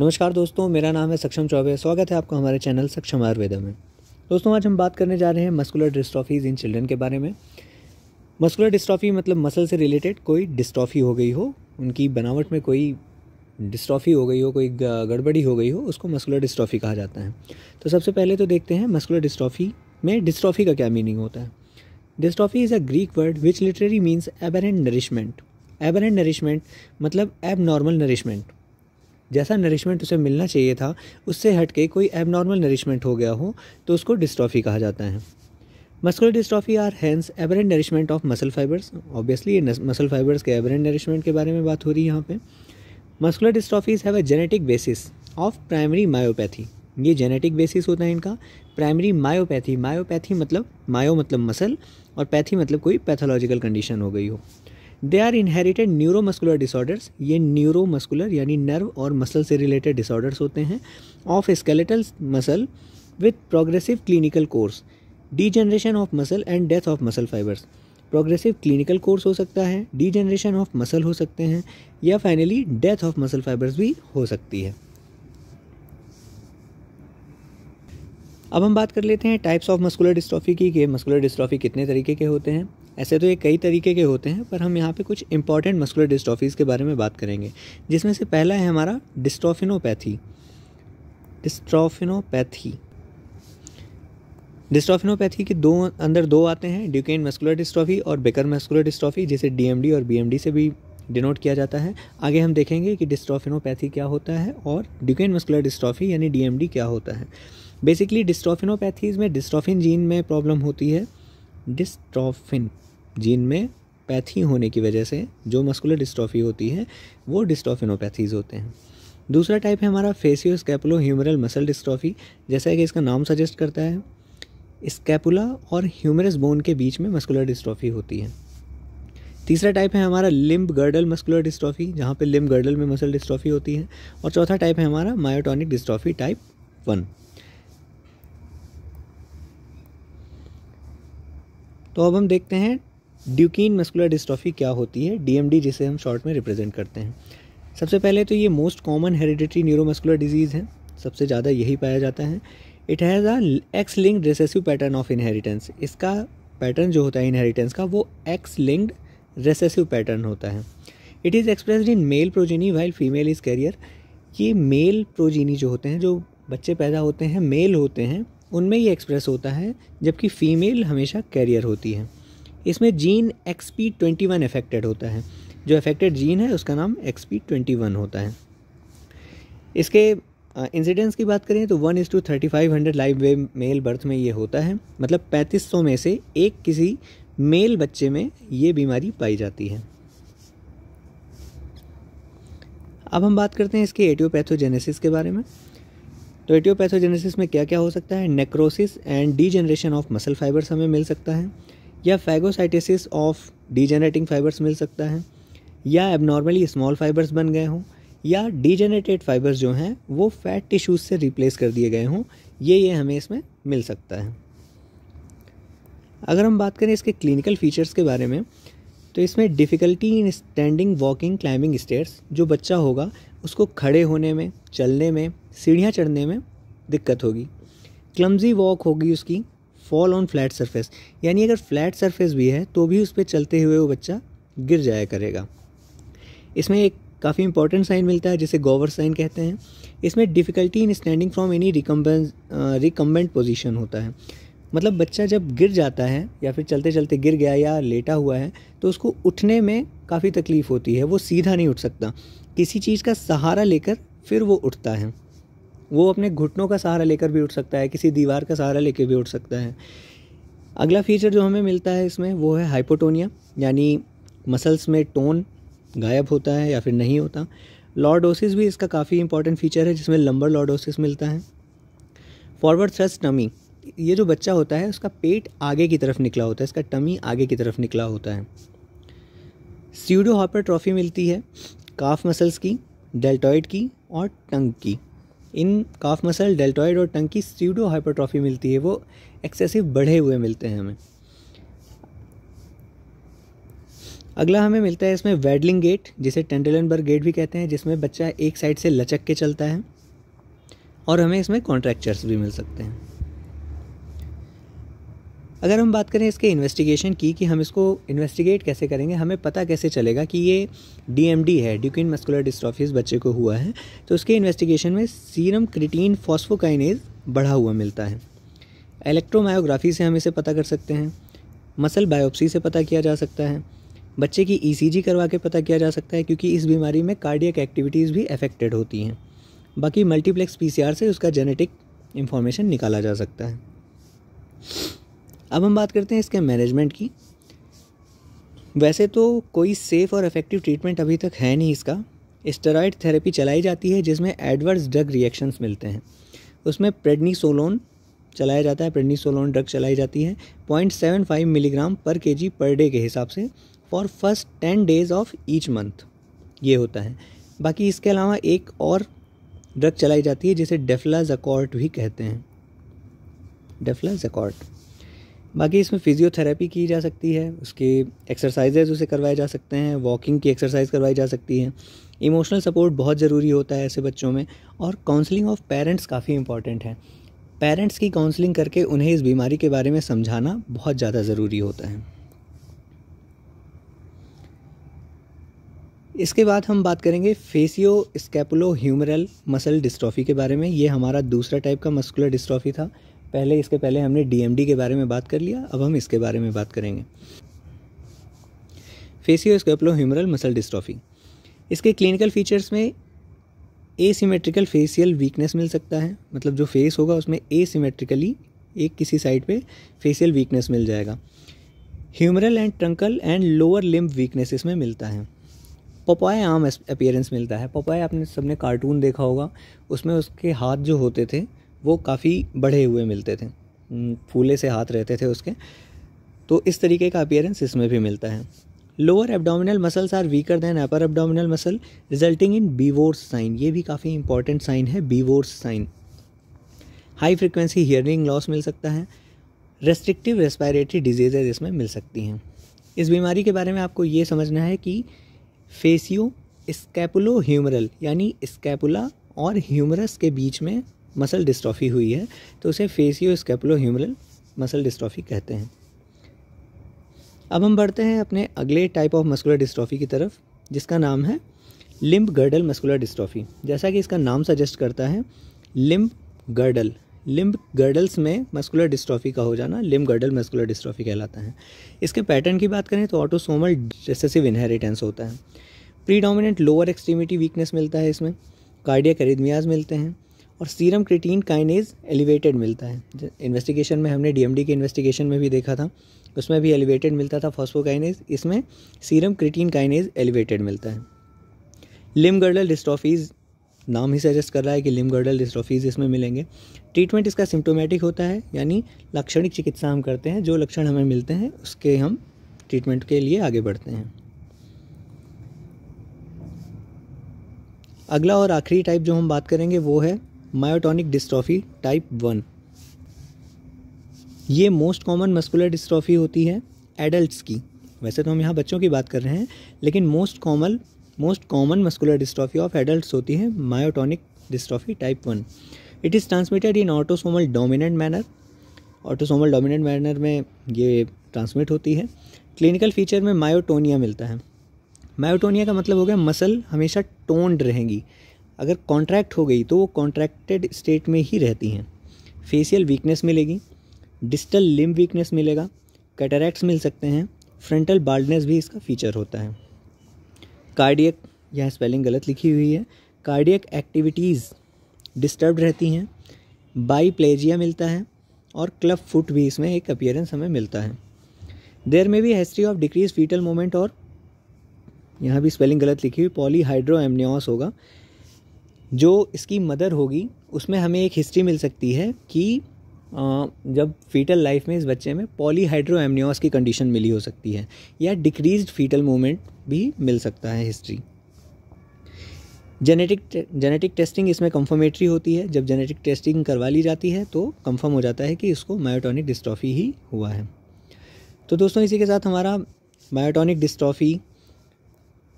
नमस्कार दोस्तों मेरा नाम है सक्षम चौबे स्वागत है आपका हमारे चैनल सक्षम आयुर्वेदा में दोस्तों आज हम बात करने जा रहे हैं मस्कुलर डिस्ट्रॉफीज़ इन चिल्ड्रन के बारे में मस्कुलर डिस्ट्रॉफी मतलब मसल से रिलेटेड कोई डिस्ट्रॉफी हो गई हो उनकी बनावट में कोई डिस्ट्रॉफी हो गई हो कोई गड़बड़ी हो गई हो उसको मस्कुलर डिस्ट्रॉफी कहा जाता है तो सबसे पहले तो देखते हैं मस्कुलर डिस्ट्रॉफी में डिस्ट्रॉफी का क्या मीनिंग होता है dystrophy is a Greek word which literally means aberrant nourishment aberrant nourishment मतलब एब नॉर्मल नरिशमेंट जैसा नरिशमेंट उसे मिलना चाहिए था उससे हट के कोई एबनॉर्मल नरिशमेंट हो गया हो तो उसको डिस्ट्रॉफी कहा जाता है muscular dystrophy are hence aberrant nourishment of muscle fibres obviously ये मसल फाइबर्स के एबरेंट नरिशमेंट के बारे में बात हो रही है यहाँ पे muscular dystrophies have a genetic basis of primary myopathy ये जेनेटिक बेसिस होता है इनका प्राइमरी मायोपैथी मायोपैथी मतलब मायो मतलब मसल और पैथी मतलब कोई पैथोलॉजिकल कंडीशन हो गई हो they are inherited neuromuscular disorders ये न्यूरोमस्कुलर यानी नर्व और मसल से रिलेटेड डिसऑर्डर्स होते हैं of skeletal muscle with progressive clinical course degeneration of muscle and death of muscle fibres progressive clinical course हो सकता है डी जनरेशन ऑफ मसल हो सकते हैं या finally death of muscle fibres भी हो सकती है अब हम बात कर लेते हैं टाइप्स ऑफ मस्कुलर डिस्ट्रॉफी की कि मस्कुलर डिस्ट्रॉफी कितने तरीके के होते हैं ऐसे तो ये कई तरीके के होते हैं पर हम यहाँ पे कुछ इंपॉर्टेंट मस्कुलर डिस्ट्रॉफीज़ के बारे में बात करेंगे जिसमें से पहला है हमारा डिस्ट्रोफिनोपैथी डिस्ट्रॉफिनोपैथी डिस्ट्रोफिनोपैथी के दो अंदर दो आते हैं ड्यूकेन मस्कुलर डिस्ट्रॉफी और बेकर मस्कुलर डिस्ट्रॉफी जिसे डी और बी से भी डिनोट किया जाता है आगे हम देखेंगे कि डिस्ट्रोफिनोपैथी क्या होता है और ड्यूकेन मस्कुलर डिस्ट्रॉफी यानी डी क्या होता है बेसिकली डिस्ट्रोफिनोपैथीज़ में डिस्ट्रोफिन जीन में प्रॉब्लम होती है डिस्ट्रोफिन जीन में पैथी होने की वजह से जो मस्कुलर डिस्ट्रॉफी होती है वो डिस्ट्रॉफिनोपैथीज होते हैं दूसरा टाइप है हमारा facio scapulo humeral muscle dystrophy जैसा कि इसका नाम सजेस्ट करता है स्कैपुला और ह्यूमरस बोन के बीच में मस्कुलर डिस्ट्रॉफी होती है तीसरा टाइप है हमारा लिम्ब गर्डल मस्कुलर डिस्ट्रॉफी जहाँ पे लिम्ब गर्डल में मसल डिस्ट्रॉफी होती है और चौथा टाइप है हमारा मायोटॉनिक डिस्ट्रॉफी टाइप वन तो अब हम देखते हैं ड्यूकिन मस्कुलर डिस्ट्रॉफी क्या होती है डीएमडी जिसे हम शॉर्ट में रिप्रेजेंट करते हैं सबसे पहले तो ये most common hereditary neuromuscular disease है सबसे ज़्यादा यही पाया जाता है it has a X linked recessive pattern of inheritance इसका पैटर्न जो होता है इनहेरिटेंस का वो एक्स लिंक्ड रेसेसिव पैटर्न होता है it is express in male progeny while female is carrier ये मेल प्रोजीनी जो होते हैं जो बच्चे पैदा होते हैं मेल होते हैं उनमें ये एक्सप्रेस होता है जबकि फ़ीमेल हमेशा कैरियर होती है इसमें gene X P twenty one affected होता है जो अफेक्टेड जीन है उसका नाम एक्स पी ट्वेंटी वन होता है इसके इंसिडेंस की बात करें तो one is to thirty five hundred live way male birth में ये होता है मतलब पैंतीस सौ में से एक किसी मेल बच्चे में ये बीमारी पाई जाती है अब हम बात करते हैं इसके एटियोपैथोजेनेसिस के बारे में तो एटियोपैथोजेनेसिस में क्या क्या हो सकता है necrosis and die of muscle fibres हमें मिल सकता है या फैगोसाइटिसिस ऑफ डीजेनरेटिंग फाइबर्स मिल सकता है या एबनॉर्मली स्मॉल फाइबर्स बन गए हों या डीजेनरेटेड फाइबर्स जो हैं वो फैट टिश्यूज से रिप्लेस कर दिए गए हों ये ये हमें इसमें मिल सकता है अगर हम बात करें इसके क्लिनिकल फीचर्स के बारे में तो इसमें difficulty in standing walking climbing stairs जो बच्चा होगा उसको खड़े होने में चलने में सीढ़ियाँ चढ़ने में दिक्कत होगी क्लमजी वॉक होगी उसकी फॉल ऑन फ्लैट सरफेस यानी अगर फ्लैट सरफेस भी है तो भी उस पर चलते हुए वो बच्चा गिर जाया करेगा इसमें एक काफ़ी इंपॉर्टेंट साइन मिलता है जिसे गोवर साइन कहते हैं इसमें difficulty in standing from any recumbent recumbent position होता है मतलब बच्चा जब गिर जाता है या फिर चलते चलते गिर गया या लेटा हुआ है तो उसको उठने में काफ़ी तकलीफ़ होती है वो सीधा नहीं उठ सकता किसी चीज़ का सहारा लेकर फिर वो उठता है वो अपने घुटनों का सहारा लेकर भी उठ सकता है किसी दीवार का सहारा लेकर भी उठ सकता है अगला फीचर जो हमें मिलता है इसमें वो है हाइपोटोनिया यानी मसल्स में टोन गायब होता है या फिर नहीं होता लॉर्डोसिस भी इसका काफ़ी इंपॉर्टेंट फीचर है जिसमें लंबर लॉर्डोसिस मिलता है फॉरवर्ड थ्रस्ट टमी ये जो बच्चा होता है उसका पेट आगे की तरफ निकला होता है इसका टमी आगे की तरफ निकला होता है स्यूडो हॉपर ट्रॉफी मिलती है काफ मसल्स की डेल्टॉइड की और टंग की इन काफ मसल डेल्टॉइड और टंकी की सीडो हाइपरट्रॉफी मिलती है वो एक्सेसिव बढ़े हुए मिलते हैं हमें अगला हमें मिलता है इसमें वेडलिंग गेट जिसे टेंडलनबर्ग गेट भी कहते हैं जिसमें बच्चा एक साइड से लचक के चलता है और हमें इसमें कॉन्ट्रैक्चर्स भी मिल सकते हैं अगर हम बात करें इसके इन्वेस्टिगेशन की कि हम इसको इन्वेस्टिगेट कैसे करेंगे हमें पता कैसे चलेगा कि ये डीएमडी है ड्यूकिन मस्कुलर डिस्ट्रॉफी इस बच्चे को हुआ है तो उसके इन्वेस्टिगेशन में सीरम क्रिटीन फॉस्फोकाइनेज बढ़ा हुआ मिलता है इलेक्ट्रोमायोग्राफी से हम इसे पता कर सकते हैं मसल बायोप्सी से पता किया जा सकता है बच्चे की ईसीजी e करवा के पता किया जा सकता है क्योंकि इस बीमारी में कार्डियक एक्टिविटीज़ भी अफेक्टेड होती हैं बाकी मल्टीप्लेक्स पीसीआर से उसका जेनेटिक इन्फॉर्मेशन निकाला जा सकता है अब हम बात करते हैं इसके मैनेजमेंट की वैसे तो कोई सेफ़ और इफ़ेक्टिव ट्रीटमेंट अभी तक है नहीं इसका इस्टेराइड थेरेपी चलाई जाती है जिसमें एडवर्स ड्रग रिएक्शंस मिलते हैं उसमें प्रेडनीसोलोन चलाया जाता है प्रेडनीसोलोन ड्रग चलाई जाती है पॉइंट सेवन फाइव मिलीग्राम पर के जी पर डे के हिसाब से for first ten days of each month ये होता है बाकी इसके अलावा एक और ड्रग चलाई जाती है जिसे जकॉर्ट भी कहते हैं जकॉर्ट बाकी इसमें फ़िज़ियोथेरेपी की जा सकती है उसके एक्सरसाइजेज़ उसे करवाए जा सकते हैं वॉकिंग की एक्सरसाइज करवाई जा सकती है इमोशनल सपोर्ट बहुत ज़रूरी होता है ऐसे बच्चों में और काउंसलिंग ऑफ पेरेंट्स काफ़ी इंपॉर्टेंट है पेरेंट्स की काउंसलिंग करके उन्हें इस बीमारी के बारे में समझाना बहुत ज़्यादा ज़रूरी होता है इसके बाद हम बात करेंगे facio scapulo humeral muscle dystrophy के बारे में ये हमारा दूसरा टाइप का मस्कुलर डिस्ट्रॉफी था पहले इसके पहले हमने डी के बारे में बात कर लिया अब हम इसके बारे में बात करेंगे facio scapulo humeral muscle dystrophy इसके क्लिनिकल फीचर्स में एसिमेट्रिकल फेसियल वीकनेस मिल सकता है मतलब जो फेस होगा उसमें एसिमेट्रिकली एक किसी साइड पे फेसियल वीकनेस मिल जाएगा humeral and truncal and lower limb weakness इसमें मिलता है पपाए आम अपियरेंस मिलता है पपाए आपने सबने कार्टून देखा होगा उसमें उसके हाथ जो होते थे वो काफ़ी बढ़े हुए मिलते थे फूले से हाथ रहते थे उसके तो इस तरीके का अपियरेंस इसमें भी मिलता है lower abdominal muscles are weaker than upper abdominal muscle resulting in Beevor's sign ये भी काफ़ी इंपॉर्टेंट साइन है Beevor's sign high frequency hearing loss मिल सकता है रेस्ट्रिक्टिव रेस्पायरेटरी डिजीजेज इसमें मिल सकती हैं इस बीमारी के बारे में आपको ये समझना है कि फेसियो स्कैपुलो ह्यूमरल यानी स्कैपुला और ह्यूमरस के बीच में मसल डिस्ट्रॉफी हुई है तो उसे facio scapulo humeral muscle dystrophy कहते हैं अब हम बढ़ते हैं अपने अगले टाइप ऑफ मस्कुलर डिस्ट्रॉफी की तरफ जिसका नाम है लिम्ब गर्डल मस्कुलर डिस्ट्रॉफी जैसा कि इसका नाम सजेस्ट करता है लिम्ब गर्डल लिम्ब गर्डल्स में मस्कुलर डिस्ट्रॉफी का हो जाना लिम्ब गर्डल मस्कुलर डिस्ट्रॉफी कहलाता है इसके पैटर्न की बात करें तो ऑटोसोमल रिसेसिव इनहेरिटेंस होता है प्रीडोमिनेंट लोअर एक्सट्रीमिटी वीकनेस मिलता है इसमें कार्डियक एरिदमियाज मिलते हैं और सीरम क्रिटीन काइनेज एलिवेटेड मिलता है इन्वेस्टिगेशन में हमने डीएमडी के इन्वेस्टिगेशन में भी देखा था उसमें भी एलिवेटेड मिलता था फॉस्फोकाइनेज इसमें सीरम क्रिटीन काइनेज एलिवेटेड मिलता है लिम गर्डल डिस्ट्रॉफीज़ नाम ही सजेस्ट कर रहा है कि लिम गर्डल डिस्ट्रॉफीज़ इसमें मिलेंगे ट्रीटमेंट इसका सिम्टोमेटिक होता है यानी लाक्षणिक चिकित्सा हम करते हैं जो लक्षण हमें मिलते हैं उसके हम ट्रीटमेंट के लिए आगे बढ़ते हैं अगला और आखिरी टाइप जो हम बात करेंगे वो है मायोटोनिक डिस्ट्रॉफी टाइप वन ये मोस्ट कॉमन मस्कुलर डिस्ट्रॉफी होती है एडल्ट्स की वैसे तो हम यहाँ बच्चों की बात कर रहे हैं लेकिन most common most common muscular dystrophy of adult होती है myotonic dystrophy type one it is transmitted in autosomal dominant manner autosomal dominant manner में ये ट्रांसमिट होती है क्लिनिकल फीचर में मायोटोनिया मिलता है मायोटोनिया का मतलब हो गया मसल हमेशा टोन्ड रहेंगी अगर कॉन्ट्रैक्ट हो गई तो वो कॉन्ट्रैक्टेड स्टेट में ही रहती हैं फेशियल वीकनेस मिलेगी डिस्टल लिम वीकनेस मिलेगा कैटरैक्ट्स मिल सकते हैं फ्रंटल बाल्डनेस भी इसका फीचर होता है कार्डियक यह स्पेलिंग गलत लिखी हुई है कार्डियक एक्टिविटीज़ डिस्टर्ब रहती हैं बाईप्लेजिया मिलता है और क्लब फुट भी इसमें एक अपियरेंस हमें मिलता है there may be history of decrease fetal movement और यहाँ भी स्पेलिंग गलत लिखी हुई पॉलीहाइड्रो एमनियोस होगा जो इसकी मदर होगी उसमें हमें एक हिस्ट्री मिल सकती है कि जब फीटल लाइफ में इस बच्चे में पॉलीहाइड्रोएमनियोस की कंडीशन मिली हो सकती है या डिक्रीज फीटल मूवमेंट भी मिल सकता है हिस्ट्री जेनेटिक जेनेटिक टेस्टिंग इसमें कंफर्मेटरी होती है जब जेनेटिक टेस्टिंग करवा ली जाती है तो कंफर्म हो जाता है कि इसको मायोटॉनिक डिस्ट्रॉफी ही हुआ है तो दोस्तों इसी के साथ हमारा मायोटॉनिक डिस्ट्रॉफी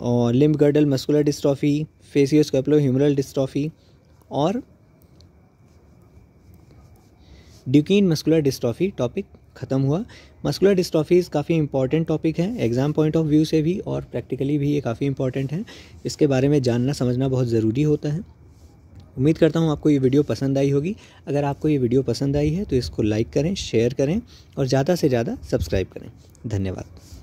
और limb girdle muscular dystrophy facio humeral dystrophy और ड्यूकिन मस्कुलर डिस्ट्रॉफी टॉपिक ख़त्म हुआ मस्कुलर डिस्ट्रॉफीज़ काफ़ी इंपॉर्टेंट टॉपिक है एग्ज़ाम पॉइंट ऑफ व्यू से भी और प्रैक्टिकली भी ये काफ़ी इंपॉर्टेंट है इसके बारे में जानना समझना बहुत ज़रूरी होता है उम्मीद करता हूँ आपको ये वीडियो पसंद आई होगी अगर आपको ये वीडियो पसंद आई है तो इसको लाइक करें शेयर करें और ज़्यादा से ज़्यादा सब्सक्राइब करें धन्यवाद